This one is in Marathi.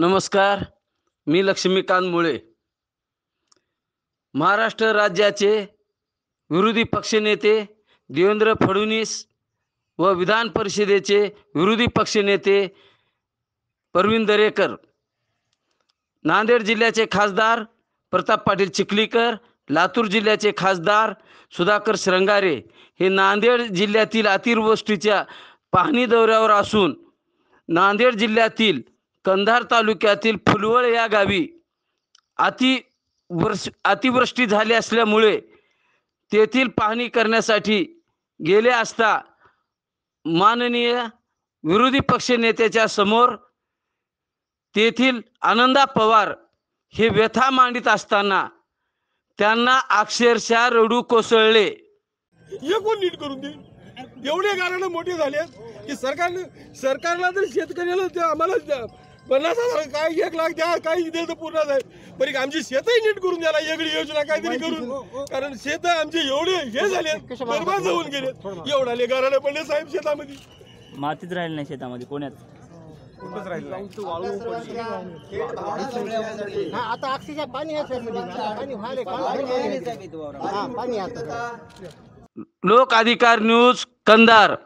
नमस्कार मी लक्ष्मीकांत मुळे महाराष्ट्र राज्याचे विरोधी पक्षनेते देवेंद्र फडणवीस व विधान परिषदेचे विरोधी पक्षनेते प्रवीण दरेकर नांदेड जिल्ह्याचे खासदार प्रताप पाटील चिखलीकर लातूर जिल्ह्याचे खासदार सुधाकर श्रंगारे हे नांदेड जिल्ह्यातील अतिवृष्टीच्या पाहणी दौऱ्यावर असून नांदेड जिल्ह्यातील कंधार तालुक्यातील फुलवळ या गावी अति वर्ष अतिवृष्टी झाली असल्यामुळे तेथील पाहणी करण्यासाठी गेले असता माननीय विरोधी पक्ष नेत्याच्या समोर तेथील आनंदा पवार हे व्यथा मांडित असताना त्यांना अक्षरशः रडू कोसळले कोण नीट करून देईल एवढे कारण मोठे झाले की सरकारने सरकारला तर शेतकऱ्याला आम्हाला पन्नास हजार काय एक लाख द्या काही दिलं तर पूर्ण जाईल पण आमची शेतही नीट करून द्यायला वेगळी योजना काहीतरी करून हो, हो. कारण शेत आमचे एवढे हे झाले बर्बाद होऊन गेले एवढा घराला पडले साहेब शेतामध्ये मातीत राहिले नाही शेतामध्ये कोण्यात आता अक्षरशः पाणी आहे म्हणजे पाणी लोक अधिकार न्यूज कंदार